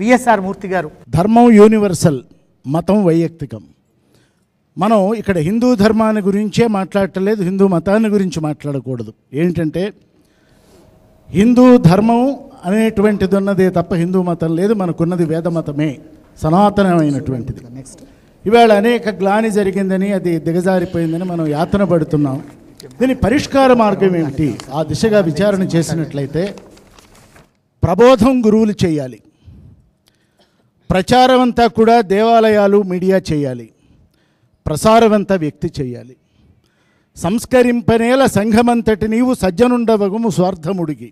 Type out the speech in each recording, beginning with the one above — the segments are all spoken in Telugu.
విఎస్ఆర్ మూర్తి గారు ధర్మం యూనివర్సల్ మతం వైయక్తికం మనం ఇక్కడ హిందూ ధర్మాన్ని గురించే మాట్లాడటం హిందూ మతాన్ని గురించి మాట్లాడకూడదు ఏంటంటే హిందూ ధర్మం అనేటువంటిది ఉన్నది తప్ప హిందూ మతం లేదు మనకున్నది వేద మతమే సనాతనమైనటువంటిది ఇవాళ అనేక గ్లాని జరిగిందని అది దిగజారిపోయిందని మనం యాతన పడుతున్నాం దీని పరిష్కార మార్గం ఏమిటి ఆ దిశగా విచారణ చేసినట్లయితే ప్రబోధం గురువులు చేయాలి ప్రచారం అంతా కూడా దేవాలయాలు మీడియా చేయాలి ప్రసారమంతా వ్యక్తి చేయాలి సంస్కరింపనేల సంఘమంతటి నీవు సజ్జనుండవగుము స్వార్థముడిగి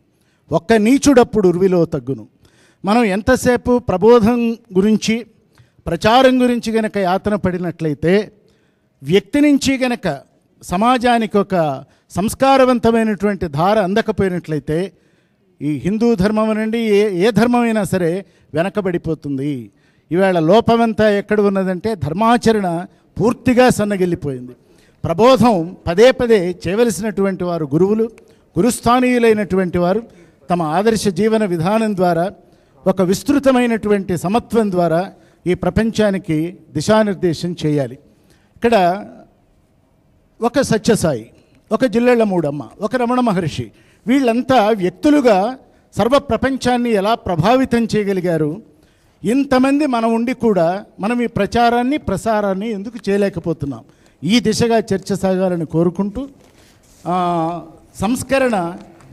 ఒక్క నీచుడప్పుడు ఉర్విలో తగ్గును మనం ఎంతసేపు ప్రబోధం గురించి ప్రచారం గురించి గనక యాతన పడినట్లయితే వ్యక్తి నుంచి గనక సమాజానికి ఒక సంస్కారవంతమైనటువంటి ధార అందకపోయినట్లయితే ఈ హిందూ ధర్మం నుండి ఏ ఏ ధర్మమైనా సరే వెనకబడిపోతుంది ఈవేళ లోపమంతా ఎక్కడ ఉన్నదంటే ధర్మాచరణ పూర్తిగా సన్నగిల్లిపోయింది ప్రబోధం పదే పదే చేయవలసినటువంటి వారు గురువులు గురుస్థానీయులైనటువంటి వారు తమ ఆదర్శ జీవన విధానం ద్వారా ఒక విస్తృతమైనటువంటి సమత్వం ద్వారా ఈ ప్రపంచానికి దిశానిర్దేశం చేయాలి ఇక్కడ ఒక సత్యసాయి ఒక జిల్లెళ్ళ మూడమ్మ ఒక రమణ మహర్షి వీళ్ళంతా వ్యక్తులుగా సర్వ ప్రపంచాన్ని ఎలా ప్రభావితం చేయగలిగారు ఇంతమంది మనం ఉండి కూడా మనం ఈ ప్రచారాన్ని ప్రసారాన్ని ఎందుకు చేయలేకపోతున్నాం ఈ దిశగా చర్చ సాగాలని కోరుకుంటూ సంస్కరణ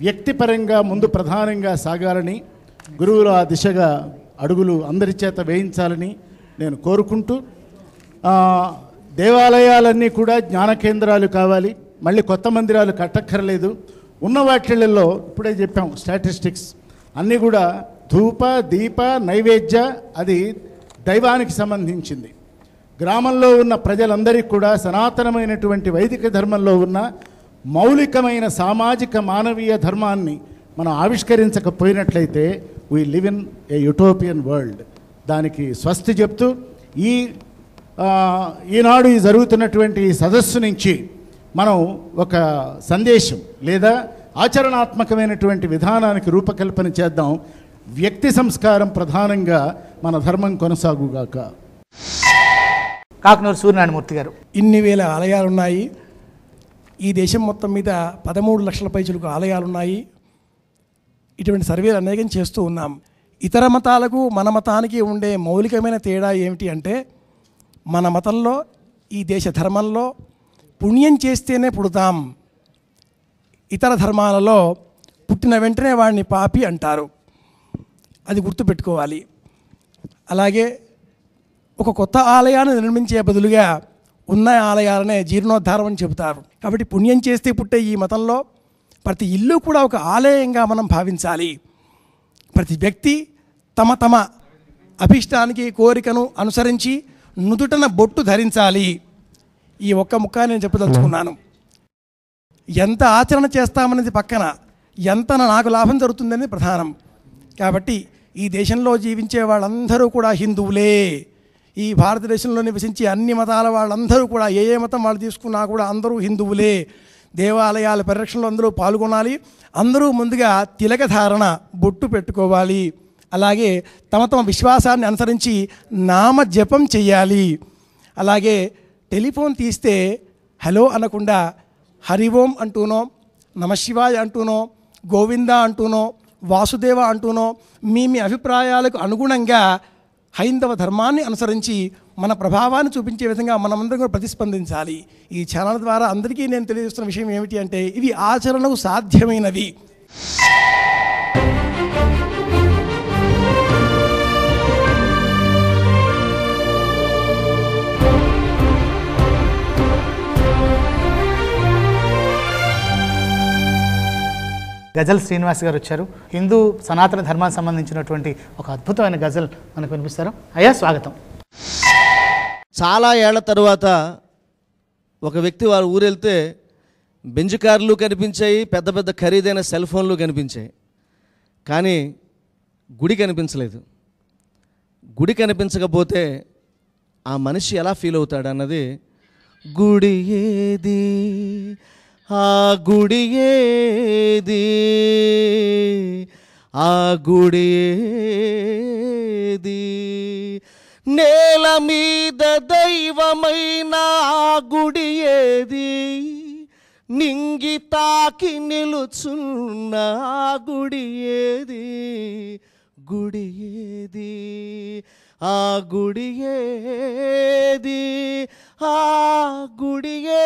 వ్యక్తిపరంగా ముందు ప్రధానంగా సాగాలని గురువులు ఆ దిశగా అడుగులు అందరి చేత వేయించాలని నేను కోరుకుంటూ దేవాలయాలన్నీ కూడా జ్ఞాన కేంద్రాలు కావాలి మళ్ళీ కొత్త మందిరాలు కట్టక్కర్లేదు ఉన్న వాటిలలో ఇప్పుడే చెప్పాం స్టాటిస్టిక్స్ అన్నీ కూడా ధూప దీప నైవేద్య అది దైవానికి సంబంధించింది గ్రామంలో ఉన్న ప్రజలందరికీ కూడా సనాతనమైనటువంటి వైదిక ధర్మంలో ఉన్న మౌలికమైన సామాజిక మానవీయ ధర్మాన్ని మనం ఆవిష్కరించకపోయినట్లయితే we live in a utopian world దానికి స్వస్తి చెప్తూ ఈ ఈనాడు జరుగుతున్నటువంటి సదస్సు నుంచి మనం ఒక సందేశం లేదా ఆచరణాత్మకమైనటువంటి విధానానికి రూపకల్పన చేద్దాం వ్యక్తి సంస్కారం ప్రధానంగా మన ధర్మం కొనసాగుగాక కాకినూరు సూర్యనారాయణమూర్తి గారు ఇన్ని వేల ఆలయాలు ఉన్నాయి ఈ దేశం మొత్తం మీద పదమూడు లక్షల పైచులకు ఆలయాలు ఉన్నాయి ఇటువంటి సర్వేలు అనేకం చేస్తూ ఉన్నాం ఇతర మతాలకు మన మతానికి ఉండే మౌలికమైన తేడా ఏమిటి అంటే మన మతంలో ఈ దేశ ధర్మంలో పుణ్యం చేస్తేనే పుడతాం ఇతర ధర్మాలలో పుట్టిన వెంటనే వాడిని పాపి అంటారు అది గుర్తుపెట్టుకోవాలి అలాగే ఒక కొత్త ఆలయాన్ని నిర్మించే బదులుగా ఉన్న ఆలయాలనే జీర్ణోద్ధారం అని చెబుతారు కాబట్టి పుణ్యం చేస్తే పుట్టే ఈ మతంలో ప్రతి ఇల్లు కూడా ఒక ఆలయంగా మనం భావించాలి ప్రతి వ్యక్తి తమ తమ అభిష్టానికి కోరికను అనుసరించి నుదుటన బొట్టు ధరించాలి ఈ ఒక్క ముఖాన్ని నేను చెప్పదలుచుకున్నాను ఎంత ఆచరణ చేస్తామనేది పక్కన ఎంత నాకు లాభం జరుగుతుందనేది ప్రధానం కాబట్టి ఈ దేశంలో జీవించే వాళ్ళందరూ కూడా హిందువులే ఈ భారతదేశంలో నివసించే అన్ని మతాల వాళ్ళందరూ కూడా ఏ ఏ మతం వాళ్ళు తీసుకున్నా కూడా అందరూ హిందువులే దేవాలయాల పరిరక్షణలో అందరూ పాల్గొనాలి అందరూ ముందుగా తిలక ధారణ బొట్టు పెట్టుకోవాలి అలాగే తమ తమ విశ్వాసాన్ని అనుసరించి నామ జపం చేయాలి అలాగే టెలిఫోన్ తీస్తే హలో అనకుండా హరి ఓం అంటూనో నమశివాయ అంటూనో గోవింద అంటూనో వాసుదేవ అంటూనో మీ మీ అభిప్రాయాలకు అనుగుణంగా హైందవ ధర్మాన్ని అనుసరించి మన ప్రభావాన్ని చూపించే విధంగా మనమందరం కూడా ప్రతిస్పందించాలి ఈ ఛానల్ ద్వారా అందరికీ నేను తెలియజేస్తున్న విషయం ఏమిటి అంటే ఇవి ఆచరణకు సాధ్యమైనవి గజల్ శ్రీనివాస్ గారు వచ్చారు హిందూ సనాతన ధర్మానికి సంబంధించినటువంటి ఒక అద్భుతమైన గజల్ మనకు వినిపిస్తారు అయ్యా స్వాగతం చాలా ఏళ్ల తర్వాత ఒక వ్యక్తి వారు ఊరెళ్తే బెంజ్ కార్లు కనిపించాయి పెద్ద పెద్ద ఖరీదైన సెల్ ఫోన్లు కనిపించాయి కానీ గుడి కనిపించలేదు గుడి కనిపించకపోతే ఆ మనిషి ఎలా ఫీల్ అవుతాడు అన్నది గుడి ఏది ఆ గుడి ఏది ఆ గుడి ఏది నేల మీద దైవమైన ఆ గుడి ఏది నింగి తాకి నిలుచున్న ఆ గుడి ఏది గుడి ఏది ఆ గుడి ఏది ఆ గుడి ఏ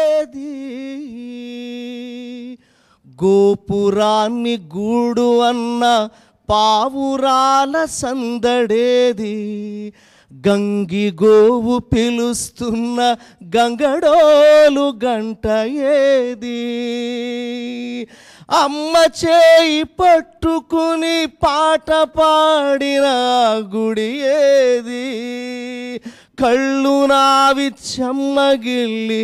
గోపురాన్ని గూడు అన్న పావురాల సందడేది గంగి గోవు పిలుస్తున్న గంగడోలు గంట ఏది అమ్మ చేయి పట్టుకుని పాట పాడిన గుడి ఏది కళ్ళు నావి చెమ్మగిల్లి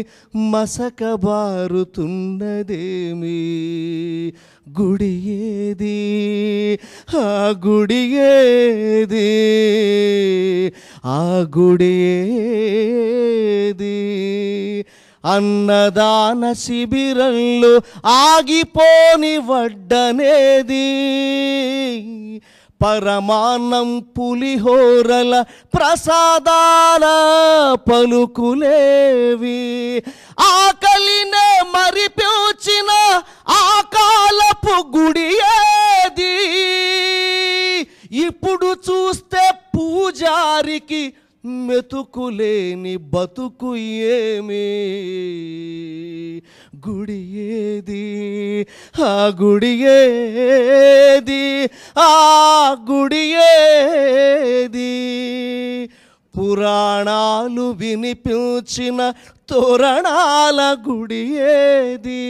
మసకబారుతున్నదేమి గుడి ఏది ఆ గుడి ఏది ఆ గుడి ఏది అన్నదాన శిబిరంలో ఆగిపోని వడ్డనేది పరమాన్నం పులిహోరల ప్రసాదాల పలుకులేవి ఆకలినే మరిపించిన ఆకాలపు గుడి ఏది ఇప్పుడు చూస్తే పూజారికి మెతుకులేని బతుకు ఏమి గుడి ఆ గుడియేది ఆ గుడియేది పురాణాలు వినిపించిన తోరణాల గుడి ఏది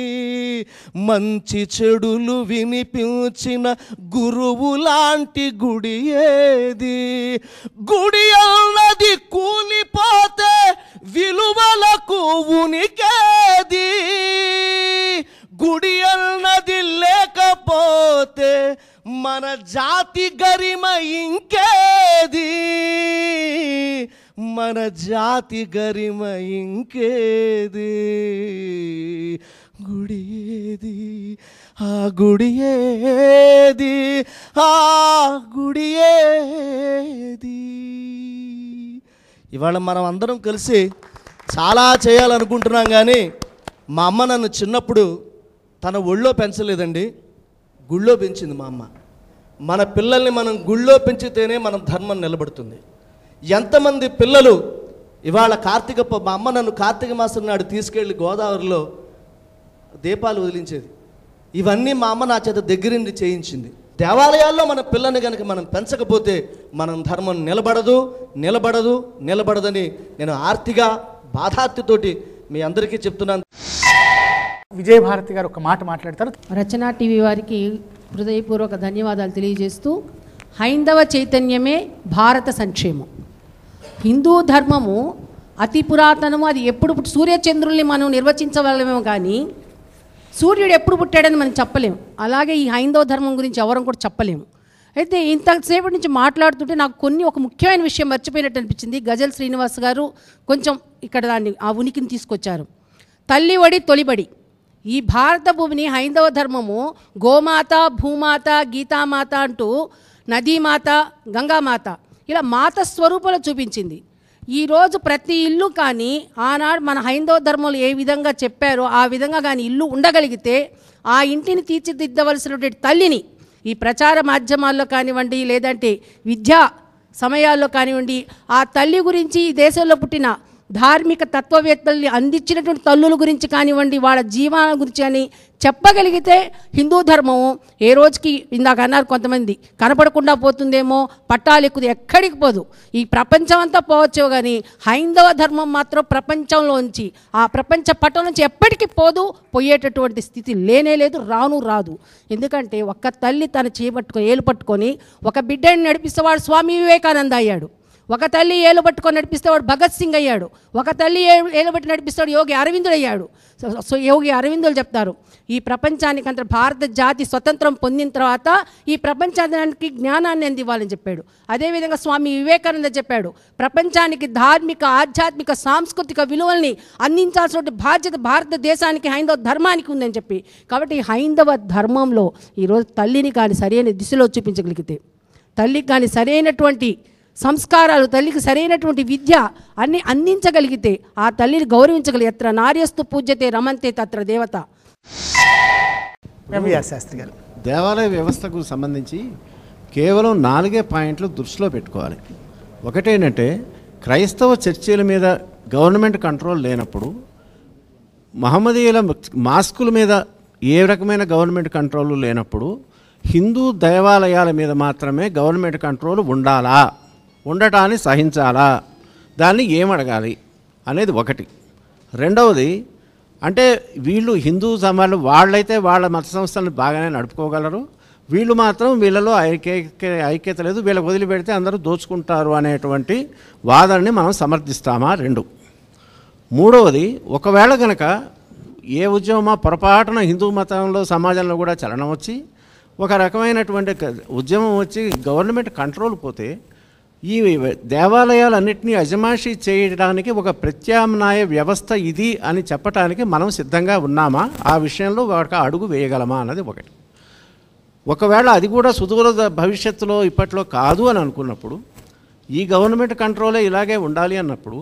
మంచి చెడులు వినిపించిన గురువు లాంటి గుడి ఏది గుడి జాతి గరిమ ఇంకేది గుడి ఏది ఆ గుడి ఏది ఆ గుడి ఏది ఇవాళ మనం అందరం కలిసి చాలా చేయాలనుకుంటున్నాం కానీ మా అమ్మ నన్ను చిన్నప్పుడు తన ఒళ్ళో పెంచలేదండి గుళ్ళో పెంచింది మా అమ్మ మన పిల్లల్ని మనం గుళ్ళో పెంచితేనే మనం ధర్మం నిలబడుతుంది ఎంతమంది పిల్లలు ఇవాళ కార్తీక మా అమ్మ నన్ను కార్తీక మాసం నాడు తీసుకెళ్ళి గోదావరిలో దీపాలు వదిలించేది ఇవన్నీ మా అమ్మ నా చేత దగ్గరుండి చేయించింది దేవాలయాల్లో మన పిల్లని కనుక మనం పెంచకపోతే మనం ధర్మం నిలబడదు నిలబడదు నిలబడదని నేను ఆర్తిగా బాధార్తితోటి మీ అందరికీ చెప్తున్నాను విజయభారతి గారు ఒక మాట మాట్లాడతారు రచనా టీవీ వారికి హృదయపూర్వక ధన్యవాదాలు తెలియజేస్తూ హైందవ చైతన్యమే భారత సంక్షేమం హిందూ ధర్మము అతి పురాతనము అది ఎప్పుడు సూర్యచంద్రుల్ని మనం నిర్వచించగలమేమో కానీ సూర్యుడు ఎప్పుడు పుట్టాడని మనం చెప్పలేము అలాగే ఈ హైందవ ధర్మం గురించి ఎవరం కూడా చెప్పలేము అయితే ఇంతసేపటి నుంచి మాట్లాడుతుంటే నాకు కొన్ని ఒక ముఖ్యమైన విషయం మర్చిపోయినట్టు అనిపించింది గజల్ శ్రీనివాస్ గారు కొంచెం ఇక్కడ దాన్ని ఆ ఉనికిని తీసుకొచ్చారు తల్లివడి తొలిబడి ఈ భారత భూమిని హైందవ ధర్మము గోమాత భూమాత గీతామాత అంటూ నదీమాత గంగామాత ఇలా మాత స్వరూపంలో చూపించింది ఈరోజు ప్రతి ఇల్లు కానీ ఆనాడు మన హైందవ ధర్మంలో ఏ విధంగా చెప్పారో ఆ విధంగా కానీ ఇల్లు ఉండగలిగితే ఆ ఇంటిని తీర్చిదిద్దవలసినటువంటి తల్లిని ఈ ప్రచార మాధ్యమాల్లో కానివ్వండి లేదంటే విద్యా సమయాల్లో కానివ్వండి ఆ తల్లి గురించి ఈ దేశంలో పుట్టిన ధార్మిక తత్వవేత్తల్ని అందించినటువంటి తల్లుల గురించి కానివ్వండి వాళ్ళ జీవాల గురించి అని చెప్పగలిగితే హిందూ ధర్మం ఏ రోజుకి ఇందాక అన్నారు కొంతమంది కనపడకుండా పోతుందేమో పట్టాలు ఎక్కువ ఎక్కడికి పోదు ఈ ప్రపంచం అంతా పోవచ్చు కానీ హైందవ ధర్మం మాత్రం ప్రపంచంలోంచి ఆ ప్రపంచ పటం నుంచి ఎప్పటికీ పోదు పోయేటటువంటి స్థితి లేనే లేదు రాను రాదు ఎందుకంటే ఒక్క తల్లి తన చేపట్టుకొని ఏలు పట్టుకొని ఒక బిడ్డని నడిపిస్తే వాడు స్వామి వివేకానంద అయ్యాడు ఒక తల్లి ఏలు పట్టుకొని నడిపిస్తే వాడు భగత్ సింగ్ అయ్యాడు ఒక తల్లి ఏలు పట్టి నడిపిస్తాడు యోగి అరవిందుడు అయ్యాడు సో యోగి అరవిందులు చెప్తారు ఈ ప్రపంచానికి అంత భారత జాతి స్వతంత్రం పొందిన తర్వాత ఈ ప్రపంచానికి జ్ఞానాన్ని అందివ్వాలని చెప్పాడు అదేవిధంగా స్వామి వివేకానంద చెప్పాడు ప్రపంచానికి ధార్మిక ఆధ్యాత్మిక సాంస్కృతిక విలువల్ని అందించాల్సిన బాధ్యత భారతదేశానికి హైందవ ధర్మానికి ఉందని చెప్పి కాబట్టి హైందవ ధర్మంలో ఈరోజు తల్లిని కానీ సరైన దిశలో చూపించగలిగితే తల్లికి కానీ సరైనటువంటి సంస్కారాలు తల్లికి సరైనటువంటి విద్య అన్ని అందించగలిగితే ఆ తల్లిని గౌరవించగలిగి ఎత్ర నార్యస్తు పూజ్యతే రమంతే తత్ర దేవత శాస్త్రి గారు దేవాలయ వ్యవస్థకు సంబంధించి కేవలం నాలుగే పాయింట్లు దృష్టిలో పెట్టుకోవాలి ఒకటేంటంటే క్రైస్తవ చర్చీల మీద గవర్నమెంట్ కంట్రోల్ లేనప్పుడు మహమ్మదీయుల మాస్కుల మీద ఏ రకమైన గవర్నమెంట్ కంట్రోల్ లేనప్పుడు హిందూ దేవాలయాల మీద మాత్రమే గవర్నమెంట్ కంట్రోల్ ఉండాలా ఉండటాన్ని సహించాలా దాన్ని ఏమడగాలి అనేది ఒకటి రెండవది అంటే వీళ్ళు హిందూ సమాజం వాళ్ళైతే వాళ్ళ మత సంస్థలను బాగానే నడుపుకోగలరు వీళ్ళు మాత్రం వీళ్ళలో ఐక్య ఐక్యత లేదు వీళ్ళకి వదిలిపెడితే అందరూ దోచుకుంటారు అనేటువంటి వాదనని మనం సమర్థిస్తామా రెండు మూడవది ఒకవేళ కనుక ఏ ఉద్యమమా పొరపాటున హిందూ మతంలో సమాజంలో కూడా చలనం వచ్చి ఒక రకమైనటువంటి ఉద్యమం వచ్చి గవర్నమెంట్ కంట్రోల్ పోతే ఈ దేవాలయాలన్నింటినీ అజమాషి చేయడానికి ఒక ప్రత్యామ్నాయ వ్యవస్థ ఇది అని చెప్పటానికి మనం సిద్ధంగా ఉన్నామా ఆ విషయంలో ఒక అడుగు వేయగలమా అన్నది ఒకటి ఒకవేళ అది కూడా సుదూర భవిష్యత్తులో ఇప్పట్లో కాదు అని అనుకున్నప్పుడు ఈ గవర్నమెంట్ కంట్రోలే ఇలాగే ఉండాలి అన్నప్పుడు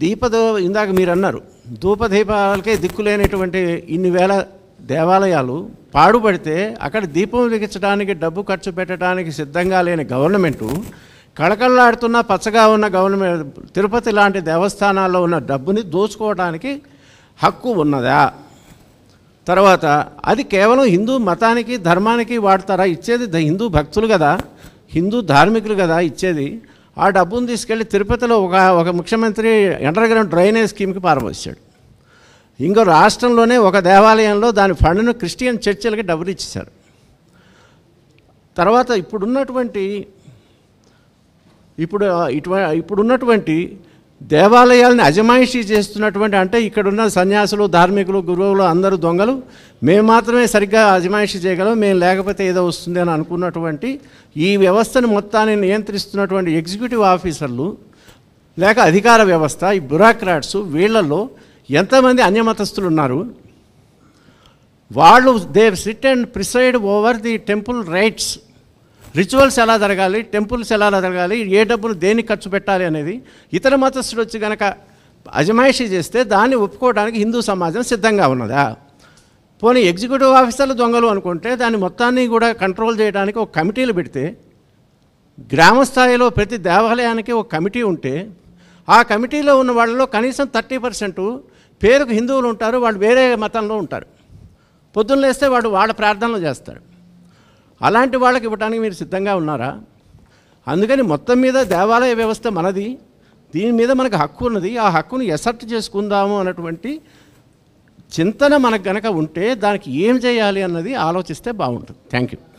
దీపదో ఇందాక మీరు అన్నారు ధూపదీపాలకే దిక్కులేనటువంటి ఇన్ని వేల దేవాలయాలు పాడుపడితే అక్కడ దీపం వెలిగించడానికి డబ్బు ఖర్చు పెట్టడానికి సిద్ధంగా లేని గవర్నమెంటు కళకళలాడుతున్న పచ్చగా ఉన్న గవర్నమెంట్ తిరుపతి లాంటి దేవస్థానాల్లో ఉన్న డబ్బుని దోచుకోవడానికి హక్కు ఉన్నదా తర్వాత అది కేవలం హిందూ మతానికి ధర్మానికి వాడతారా ఇచ్చేది హిందూ భక్తులు కదా హిందూ ధార్మికులు కదా ఇచ్చేది ఆ డబ్బును తీసుకెళ్ళి తిరుపతిలో ఒక ఒక ముఖ్యమంత్రి అండర్ గ్రౌండ్ డ్రైనేజ్ స్కీమ్కి పారబోసాడు ఇంకో రాష్ట్రంలోనే ఒక దేవాలయంలో దాని ఫండ్ను క్రిస్టియన్ చర్చిలకి డబ్బులు ఇచ్చేశారు తర్వాత ఇప్పుడున్నటువంటి ఇప్పుడు ఇటువ ఇప్పుడున్నటువంటి దేవాలయాలను అజమాయిషీ చేస్తున్నటువంటి అంటే ఇక్కడున్న సన్యాసులు ధార్మికులు గురువులు అందరూ దొంగలు మేము మాత్రమే సరిగ్గా అజమాయిషీ చేయగలం మేము లేకపోతే ఏదో వస్తుంది అని అనుకున్నటువంటి ఈ వ్యవస్థను మొత్తాన్ని నియంత్రిస్తున్నటువంటి ఎగ్జిక్యూటివ్ ఆఫీసర్లు లేక అధికార వ్యవస్థ ఈ బ్యూరోక్రాట్స్ వీళ్లలో ఎంతమంది అన్యమతస్థులు ఉన్నారు వాళ్ళు they sit and preside over the temple rites rituals ఎలా జరగాలి టెంపుల్స్ ఎలా జరగాలి ఏ డబ్బులు దేనికి ఖర్చు పెట్టాలి అనేది ఇతర మతస్థుడు వచ్చి కనుక అజమాయిషీ చేస్తే దాన్ని ఒప్పుకోవడానికి హిందూ సమాజం సిద్ధంగా ఉన్నదా పోనీ ఎగ్జిక్యూటివ్ ఆఫీసర్లు దొంగలు అనుకుంటే దాన్ని మొత్తాన్ని కూడా కంట్రోల్ చేయడానికి ఒక కమిటీలు పెడితే గ్రామస్థాయిలో ప్రతి దేవాలయానికి ఒక కమిటీ ఉంటే ఆ కమిటీలో ఉన్న వాళ్ళలో కనీసం థర్టీ పర్సెంటు పేరుకు హిందువులు ఉంటారు వాళ్ళు వేరే మతంలో ఉంటారు పొద్దున్న లేస్తే వాడు వాళ్ళ ప్రార్థనలు చేస్తాడు అలాంటి వాళ్ళకి ఇవ్వడానికి మీరు సిద్ధంగా ఉన్నారా అందుకని మొత్తం మీద దేవాలయ వ్యవస్థ మనది దీని మీద మనకు హక్కు ఉన్నది ఆ హక్కును ఎసర్ట్ చేసుకుందాము అన్నటువంటి చింతన మనకు గనక ఉంటే దానికి ఏం చేయాలి అన్నది ఆలోచిస్తే బాగుంటుంది థ్యాంక్ యూ